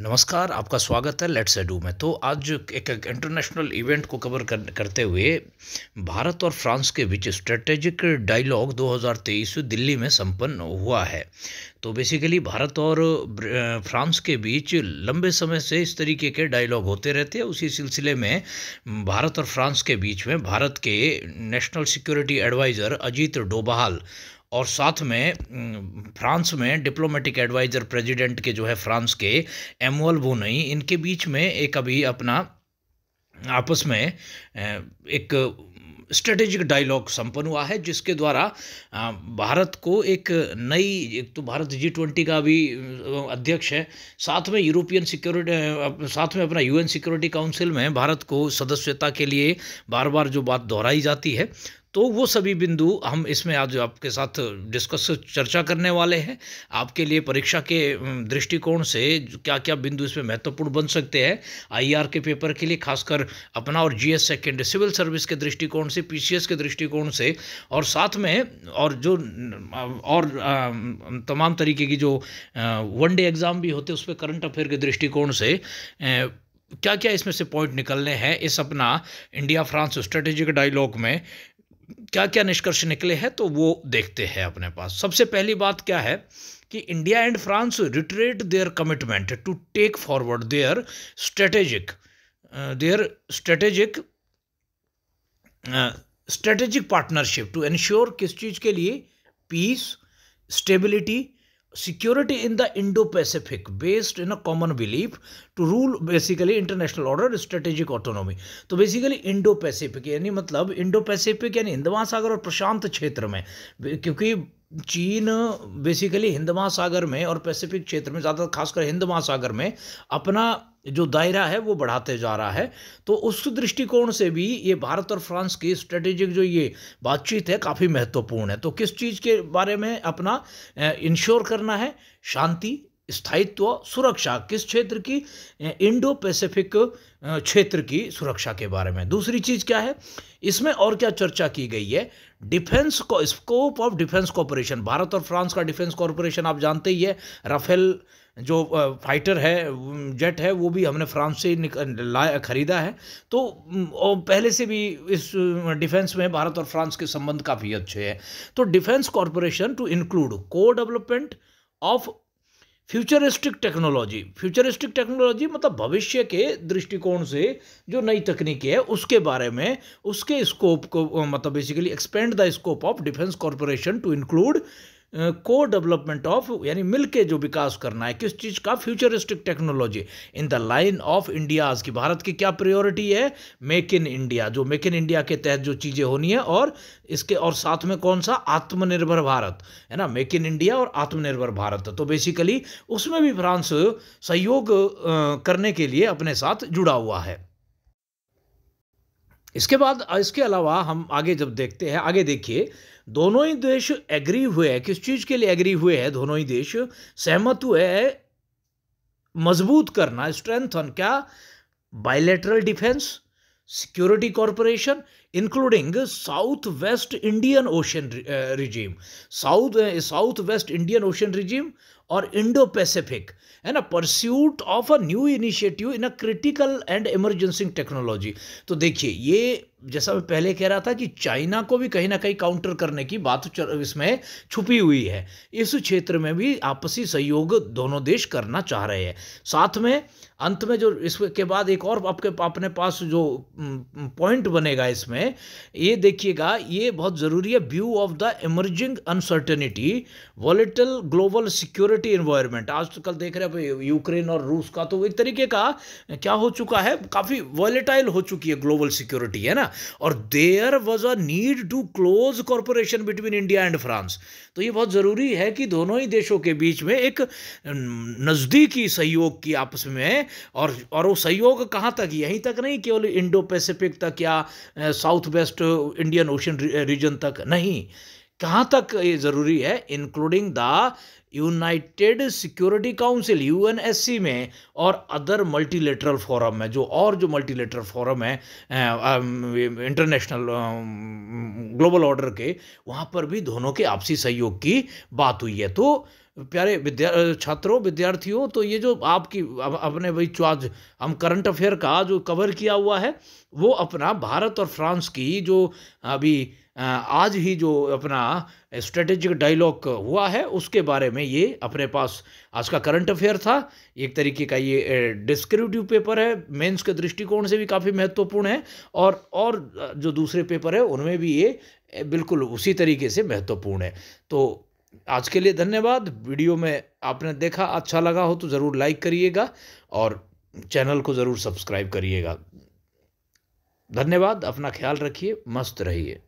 नमस्कार आपका स्वागत है लेट्स एडू में तो आज एक, एक इंटरनेशनल इवेंट को कवर कर, करते हुए भारत और फ्रांस के बीच स्ट्रेटेजिक डायलॉग 2023 दिल्ली में संपन्न हुआ है तो बेसिकली भारत और फ्रांस के बीच लंबे समय से इस तरीके के डायलॉग होते रहते हैं उसी सिलसिले में भारत और फ्रांस के बीच में भारत के national security adviser Ajit Doval और साथ में फ्रांस में डिप्लोमेटिक एडवाइज़र प्रेसिडेंट के जो है फ्रांस के एमुअल बोनई इनके बीच में एक अभी अपना आपस में एक स्ट्रेटेजिक डायलॉग संपन्न हुआ है जिसके द्वारा भारत को एक नई एक तो भारत जी ट्वेंटी का भी अध्यक्ष है साथ में यूरोपियन सिक्योरिटी साथ में अपना यूएन सिक्योरिटी काउंसिल में भारत को सदस्यता के लिए बार बार जो बात दोहराई जाती है तो वो सभी बिंदु हम इसमें आज आपके साथ डिस्कस चर्चा करने वाले हैं आपके लिए परीक्षा के दृष्टिकोण से क्या क्या बिंदु इसमें महत्वपूर्ण बन सकते हैं आईआर e के पेपर के लिए खासकर अपना और जीएस सेकेंड सिविल सर्विस के दृष्टिकोण से पीसीएस के दृष्टिकोण से और साथ में और जो और तमाम तरीके की जो वन डे एग्ज़ाम भी होते हैं उस पर करंट अफेयर के दृष्टिकोण से क्या क्या इसमें से पॉइंट निकलने हैं इस अपना इंडिया फ्रांस स्ट्रेटेजिक डायलॉग में क्या क्या निष्कर्ष निकले हैं तो वो देखते हैं अपने पास सबसे पहली बात क्या है कि India and France reiterate their commitment to take forward their strategic their strategic strategic partnership to ensure किस चीज़ के लिए peace stability security in the indo-pacific based in a common belief to rule basically international order strategic autonomy तो basically indo-pacific यानी मतलब indo-pacific यानी हिंद महासागर और प्रशांत क्षेत्र में क्योंकि चीन बेसिकली हिंद महासागर में और पैसिफिक क्षेत्र में ज़्यादा खासकर हिंद महासागर में अपना जो दायरा है वो बढ़ाते जा रहा है तो उस दृष्टिकोण से भी ये भारत और फ्रांस की स्ट्रेटेजिक जो ये बातचीत है काफ़ी महत्वपूर्ण है तो किस चीज़ के बारे में अपना इंश्योर करना है शांति स्थायित्व सुरक्षा किस क्षेत्र की इंडो पैसिफिक क्षेत्र की सुरक्षा के बारे में दूसरी चीज़ क्या है इसमें और क्या चर्चा की गई है डिफेंस को scope of defence cooperation Bharat और फ्रांस का डिफेंस कॉरपोरेशन आप जानते ही है राफेल जो फाइटर है जेट है वो भी हमने फ्रांस से लाया ख़रीदा है तो पहले से भी इस डिफेंस में भारत और फ्रांस के संबंध काफ़ी अच्छे हैं तो defence cooperation to include co development of futuristic technology futuristic technology मतलब भविष्य के दृष्टिकोण से जो नई तकनीकी है उसके बारे में उसके स्कोप को मतलब basically expand the scope of defence cooperation to include co development of यानी मिल के जो विकास करना है किस चीज़ का futuristic technology in the line of India's की भारत की क्या प्रायोरिटी है मेक इन इंडिया जो मेक इन इंडिया के तहत जो चीज़ें होनी है और इसके और साथ में कौन सा आत्मनिर्भर भारत है ना मेक इन इंडिया और आत्मनिर्भर भारत तो बेसिकली उसमें भी फ्रांस सहयोग करने के लिए अपने साथ जुड़ा हुआ है इसके बाद इसके अलावा हम आगे जब देखते हैं आगे देखिए दोनों ही देश एग्री हुए हैं किस चीज़ के लिए एग्री हुए हैं दोनों ही देश सहमत हुए हैं मजबूत करना स्ट्रेंथन क्या bilateral defence security cooperation including southwest indian ocean uh, regime south uh, southwest indian ocean regime or indo-pacific and a pursuit of a new initiative in a critical and emergency technology तो देखिए ये जैसा मैं पहले कह रहा था कि चाइना को भी कहीं ना कहीं काउंटर करने की बात इसमें छुपी हुई है इस क्षेत्र में भी आपसी सहयोग दोनों देश करना चाह रहे हैं साथ में अंत में जो इसके बाद एक और आपके अपने पास जो पॉइंट बनेगा इसमें है ये देखिएगा ये बहुत ज़रूरी है view of the emerging uncertainty volatile global security environment आजकल देख रहे हैं यूक्रेन और रूस का तो एक तरीके का क्या हो चुका है काफ़ी वॉलेटाइल हो चुकी है ग्लोबल सिक्योरिटी है ना और there was a need to close cooperation between India and France तो ये बहुत ज़रूरी है कि दोनों ही देशों के बीच में एक नज़दीकी सहयोग की आपस में और और वो सहयोग कहाँ तक यहीं तक नहीं केवल इंडो पैसिफिक तक या south south west Indian ocean region तक नहीं कहाँ तक ये ज़रूरी है including the United security council यू में और अदर मल्टीलेटरल फोरम में जो और जो मल्टीलेटरल फोरम है इंटरनेशनल ग्लोबल ऑर्डर के वहाँ पर भी दोनों के आपसी सहयोग की बात हुई है तो प्यारे विद्या छात्रों विद्यार्थियों तो ये जो आपकी अपने वही आज हम करंट अफेयर का जो कवर किया हुआ है वो अपना भारत और फ्रांस की जो अभी आज ही जो अपना स्ट्रेटेजिक डायलॉग हुआ है उसके बारे में ये अपने पास आज का करंट अफेयर था एक तरीके का ये डिस्क्रिप्टिव पेपर है मेंस के दृष्टिकोण से भी काफ़ी महत्वपूर्ण है और और जो दूसरे पेपर है उनमें भी ये बिल्कुल उसी तरीके से महत्वपूर्ण है तो आज के लिए धन्यवाद वीडियो में आपने देखा अच्छा लगा हो तो ज़रूर लाइक करिएगा और चैनल को ज़रूर सब्सक्राइब करिएगा धन्यवाद अपना ख्याल रखिए मस्त रहिए